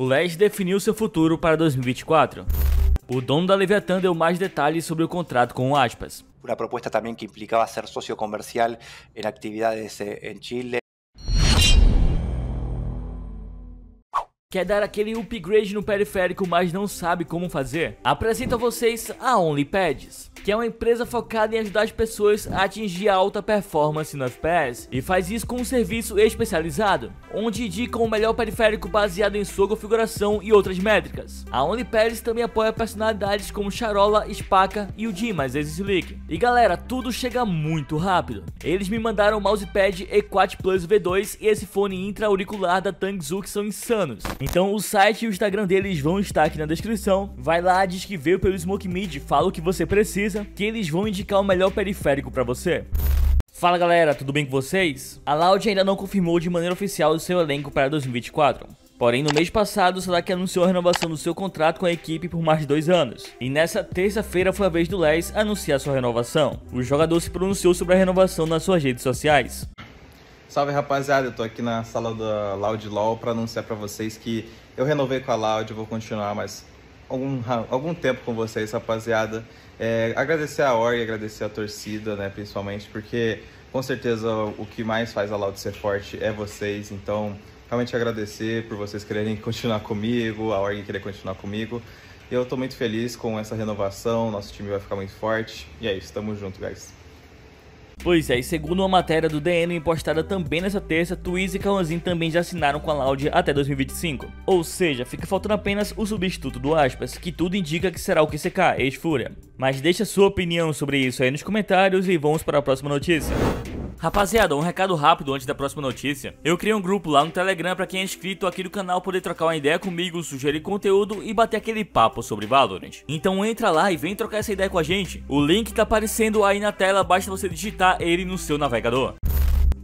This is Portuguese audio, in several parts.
o LES definiu seu futuro para 2024. O dono da Leviathan deu mais detalhes sobre o contrato com o Aspas. Uma proposta também que implicava ser socio comercial em atividades em eh, Chile Quer dar aquele upgrade no periférico, mas não sabe como fazer? Apresento a vocês a OnlyPads, que é uma empresa focada em ajudar as pessoas a atingir alta performance no FPS, e faz isso com um serviço especializado, onde indicam o melhor periférico baseado em sua configuração e outras métricas. A OnlyPads também apoia personalidades como Charola, Spaca e o Dimas às Slick. E galera, tudo chega muito rápido. Eles me mandaram o mousepad E4 Plus V2 e esse fone intra-auricular da Tangzu que são insanos. Então o site e o Instagram deles vão estar aqui na descrição. Vai lá, diz que veio pelo Smoke Mid, fala o que você precisa, que eles vão indicar o melhor periférico para você. Fala galera, tudo bem com vocês? A Loud ainda não confirmou de maneira oficial o seu elenco para 2024. Porém, no mês passado, o Sadak anunciou a renovação do seu contrato com a equipe por mais de dois anos. E nessa terça-feira foi a vez do Les anunciar sua renovação. O jogador se pronunciou sobre a renovação nas suas redes sociais. Salve rapaziada, eu tô aqui na sala da Loud LOL para anunciar para vocês que eu renovei com a Loud, vou continuar mais algum, algum tempo com vocês, rapaziada. É, agradecer a org, agradecer a torcida, né, principalmente, porque com certeza o que mais faz a Loud ser forte é vocês, então realmente agradecer por vocês quererem continuar comigo, a org querer continuar comigo. E eu tô muito feliz com essa renovação, nosso time vai ficar muito forte. E é isso, tamo junto, guys. Pois é, e segundo uma matéria do DN postada também nessa terça, Twizy e Kalanzin também já assinaram com a Loud até 2025. Ou seja, fica faltando apenas o substituto do Aspas, que tudo indica que será o QCK, ex-Fúria. Mas deixa sua opinião sobre isso aí nos comentários e vamos para a próxima notícia. Rapaziada, um recado rápido antes da próxima notícia. Eu criei um grupo lá no Telegram para quem é inscrito aqui do canal poder trocar uma ideia comigo, sugerir conteúdo e bater aquele papo sobre Valorant. Então entra lá e vem trocar essa ideia com a gente. O link tá aparecendo aí na tela, basta você digitar ele no seu navegador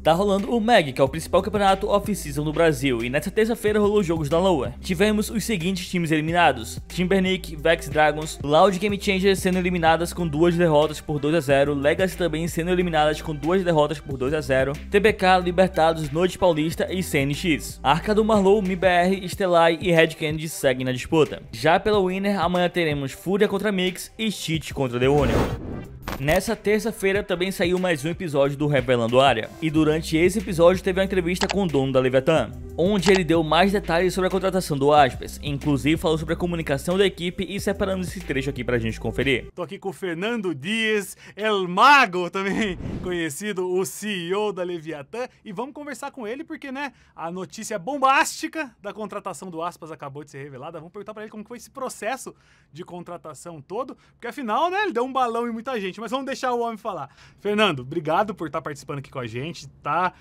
tá rolando o MAG, que é o principal campeonato off-season no Brasil, e nesta terça-feira rolou os jogos da Loa. Tivemos os seguintes times eliminados: Timbernick, Vex Dragons, Loud Game Changers sendo eliminadas com duas derrotas por 2 a 0, Legacy também sendo eliminadas com duas derrotas por 2 a 0, TBK, Libertados, Noite Paulista e CNX. Arca do Marlow, MBR, Estelai e Red Candy seguem na disputa. Já pela Winner, amanhã teremos Fúria contra Mix e Cheat contra The Union. Nessa terça-feira também saiu mais um episódio do Revelando Área, e durante esse episódio teve uma entrevista com o dono da Leviathan onde ele deu mais detalhes sobre a contratação do Aspas. Inclusive falou sobre a comunicação da equipe e separamos esse trecho aqui pra gente conferir. Tô aqui com o Fernando Dias, El Mago, também conhecido, o CEO da Leviatã, e vamos conversar com ele porque, né, a notícia bombástica da contratação do Aspas acabou de ser revelada. Vamos perguntar para ele como foi esse processo de contratação todo, porque afinal, né, ele deu um balão em muita gente, mas vamos deixar o homem falar. Fernando, obrigado por estar tá participando aqui com a gente, tá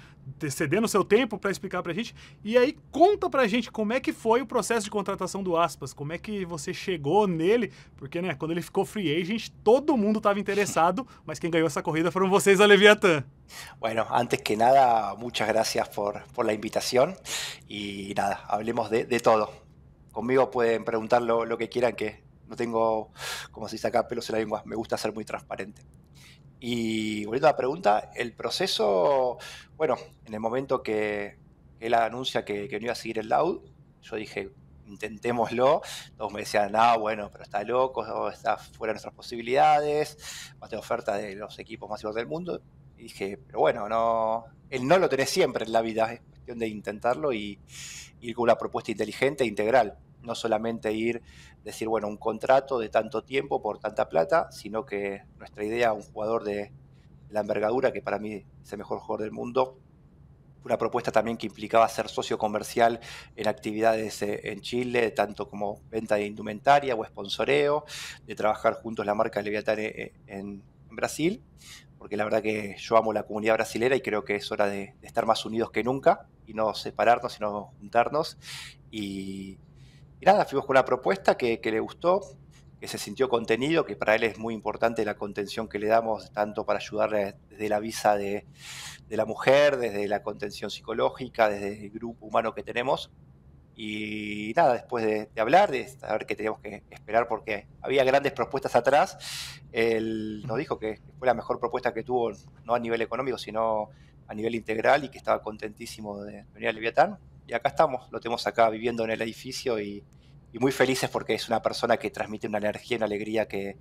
cedendo seu tempo para explicar para a gente. E aí conta para a gente como é que foi o processo de contratação do Aspas, como é que você chegou nele, porque né, quando ele ficou free agent, todo mundo estava interessado, mas quem ganhou essa corrida foram vocês a Leviatã. Bueno, antes que nada, muchas gracias por, por la invitación y nada, hablemos de, de todo. Conmigo pueden preguntar lo, lo que quieran, que no tengo, como se dice acá, pelos en la lengua, me gusta ser muy transparente. Y volviendo a la pregunta, el proceso, bueno, en el momento que él anuncia que, no iba a seguir el loud, yo dije, intentémoslo. Todos me decían, ah, bueno, pero está loco, está fuera de nuestras posibilidades, más de oferta de los equipos más del mundo. Y dije, pero bueno, no, el no lo tiene siempre en la vida, es cuestión de intentarlo y ir con una propuesta inteligente e integral no solamente ir, decir, bueno, un contrato de tanto tiempo por tanta plata, sino que nuestra idea, un jugador de la envergadura, que para mí es el mejor jugador del mundo, una propuesta también que implicaba ser socio comercial en actividades eh, en Chile, tanto como venta de indumentaria o sponsoreo, de trabajar juntos la marca Leviatán eh, eh, en, Brasil, porque la verdad que yo amo la comunidad brasilera y creo que es hora de, estar más unidos que nunca y no separarnos, sino juntarnos. Y, y nada, fuimos con una propuesta que, le gustó, que se sintió contenido, que para él es muy importante la contención que le damos, tanto para ayudarle desde la visa de, la mujer, desde la contención psicológica, desde el grupo humano que tenemos. Y nada, después de, hablar, de saber que teníamos que esperar porque había grandes propuestas atrás, él nos dijo que fue la mejor propuesta que tuvo, no a nivel económico, sino a nivel integral y que estaba contentísimo de venir a Leviatán y acá estamos, lo tenemos acá viviendo en el edificio y, muy felices porque es una persona que transmite una energía, y una alegría que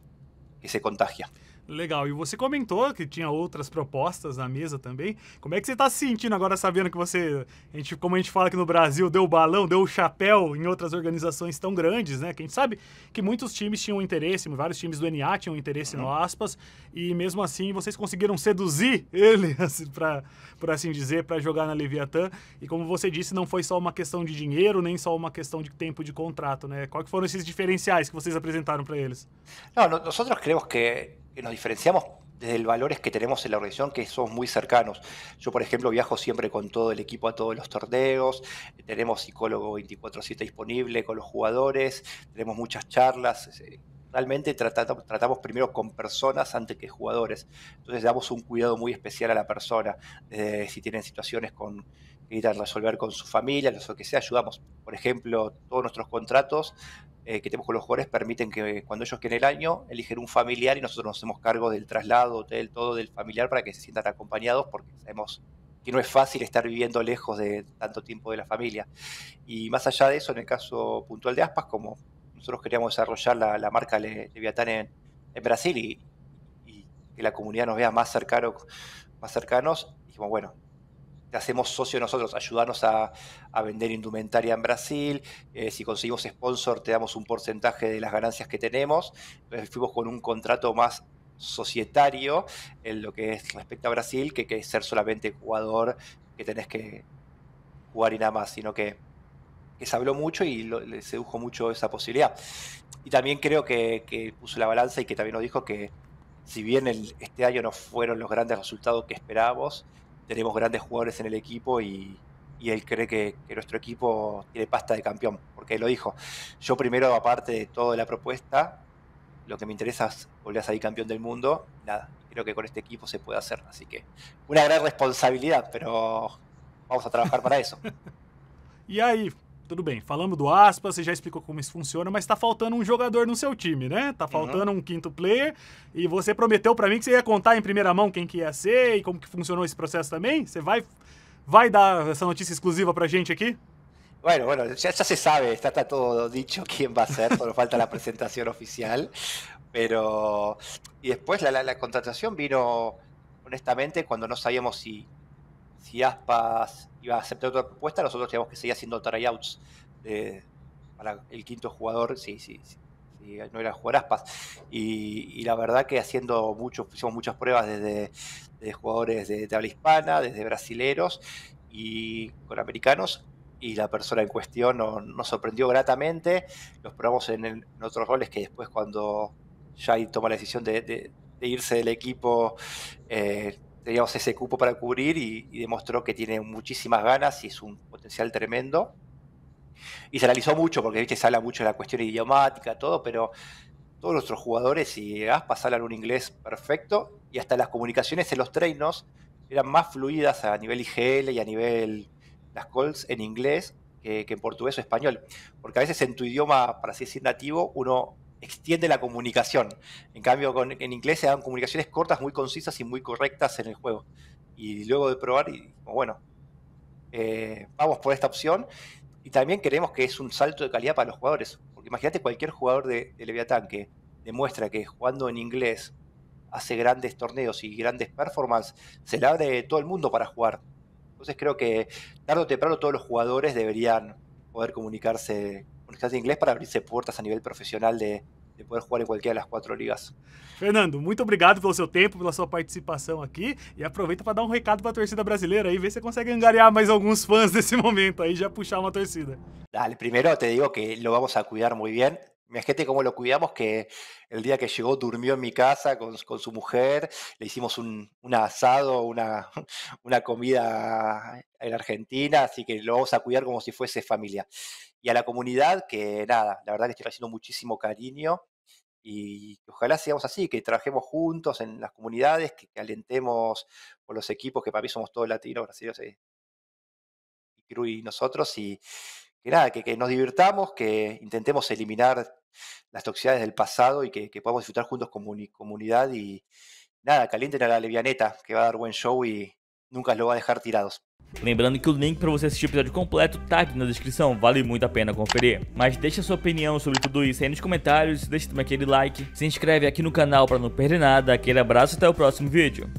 se contagia. Legal. E você comentou que tinha outras propostas na mesa também. Como é que você está se sentindo agora sabendo que você, a gente, como a gente fala aqui no Brasil, deu o balão, deu o chapéu em outras organizações tão grandes, né? Que a gente sabe que muitos times tinham interesse, vários times do NA tinham interesse uhum. no aspas, e mesmo assim vocês conseguiram seduzir ele, assim, pra, por assim dizer, para jogar na Leviatã. E como você disse, não foi só uma questão de dinheiro, nem só uma questão de tempo de contrato, né? Quais foram esses diferenciais que vocês apresentaram para eles? Não, nós creemos que que nos diferenciamos desde el valores que tenemos en la organización, que son muy cercanos. Yo, por ejemplo, viajo siempre con todo el equipo a todos los torneos, tenemos psicólogo 24/7 disponible con los jugadores, tenemos muchas charlas, eh, realmente tratamos, primero con personas antes que jugadores. Entonces damos un cuidado muy especial a la persona. Eh, si tienen situaciones con, que ir resolver con su familia, lo que sea, ayudamos. Por ejemplo, todos nuestros contratos eh, que tenemos con los jugadores permiten que cuando ellos quieren el año, eligen un familiar y nosotros nos hacemos cargo del traslado, hotel, todo del familiar para que se sientan acompañados porque sabemos que no es fácil estar viviendo lejos de tanto tiempo de la familia. Y más allá de eso, en el caso puntual de Aspas, como nosotros queríamos desarrollar la, marca Leviatán en, Brasil y, que la comunidad nos vea más, cercano, más cercanos. dijimos, bueno, te hacemos socio nosotros, ayudarnos a, vender indumentaria en Brasil. Eh, si conseguimos sponsor, te damos un porcentaje de las ganancias que tenemos. fuimos con un contrato más societario en lo que es respecto a Brasil que, que ser solamente jugador que tenés que jugar y nada más, sino que que se habló mucho y le sedujo mucho esa posibilidad. Y también creo que, puso la balanza y que también nos dijo que si bien este año no fueron los grandes resultados que esperábamos, tenemos grandes jugadores en el equipo y, él cree que, nuestro equipo tiene pasta de campeón, porque él lo dijo. Yo primero, aparte de toda la propuesta, lo que me interesa es volver a salir campeón del mundo. Nada, creo que con este equipo se puede hacer. Así que una gran responsabilidad, pero vamos a trabajar para eso. y ahí Tudo bem, falamos do aspa, você já explicou como isso funciona, mas tá faltando um jogador no seu time, né? Tá faltando uhum. um quinto player e você prometeu para mim que você ia contar em primeira mão quem que ia ser e como que funcionou esse processo também. Você vai vai dar essa notícia exclusiva pra gente aqui? Bueno, bueno, ya, ya se sabe, está, está, todo dicho quién va a ser, solo falta la presentación oficial, pero... Y después la, la, la contratación vino, honestamente, cuando no sabíamos si si Aspas iba a aceptar otra propuesta, nosotros teníamos que seguir haciendo tryouts para el quinto jugador, sí, sí, sí, no era jugar Aspas. Y, la verdad que haciendo muchos, hicimos muchas pruebas desde, jugadores de, tabla hispana, desde brasileros y con americanos, y la persona en cuestión nos, sorprendió gratamente. Los probamos en, otros roles que después cuando Jai toma la decisión de, irse del equipo, eh, teníamos ese cupo para cubrir y, demostró que tiene muchísimas ganas y es un potencial tremendo. Y se analizó mucho, porque ¿viste? se habla mucho de la cuestión idiomática, todo, pero todos nuestros jugadores y aspas hablan un inglés perfecto y hasta las comunicaciones en los treinos eran más fluidas a nivel IGL y a nivel las calls en inglés que, que en portugués o español. Porque a veces en tu idioma, para así decir, nativo, uno extiende la comunicación. En cambio, en inglés se dan comunicaciones cortas, muy concisas y muy correctas en el juego. Y luego de probar, y bueno, eh, vamos por esta opción. Y también queremos que es un salto de calidad para los jugadores. Porque imagínate cualquier jugador de, Leviatán que demuestra que jugando en inglés hace grandes torneos y grandes performances, se le abre todo el mundo para jugar. Entonces creo que tarde o temprano todos los jugadores deberían poder comunicarse universidad de inglés para abrirse puertas a nivel profesional de, de poder jugar em qualquer das quatro ligas. Fernando, muito obrigado pelo seu tempo, pela sua participação aqui e aproveita para dar um recado para a torcida brasileira aí, ver se você consegue angariar mais alguns fãs desse momento aí, já puxar uma torcida. Dale, primeiro te digo que lo vamos a cuidar muy bien, Imagínate cómo lo cuidamos, que el día que llegó durmió en mi casa con, su mujer, le hicimos un, asado, una, una, comida en Argentina, así que lo vamos a cuidar como si fuese familia. Y a la comunidad, que nada, la verdad que estoy haciendo muchísimo cariño y ojalá sigamos así, que trabajemos juntos en las comunidades, que, calentemos alentemos por los equipos, que para mí somos todos latinos, brasileños eh, y, y nosotros, y que nada, que, que, nos divirtamos, que intentemos eliminar las toxicidades del pasado y que, que podamos disfrutar juntos como comunidad y nada, caliente a la levianeta, que va a dar buen show y nunca lo va a dejar tirados. Lembrando que o link para você assistir o episódio completo tá aqui na descrição, vale muito a pena conferir. Mas deixa sua opinião sobre tudo isso aí nos comentários, deixa também aquele like, se inscreve aqui no canal para não perder nada, aquele abraço e até o próximo vídeo.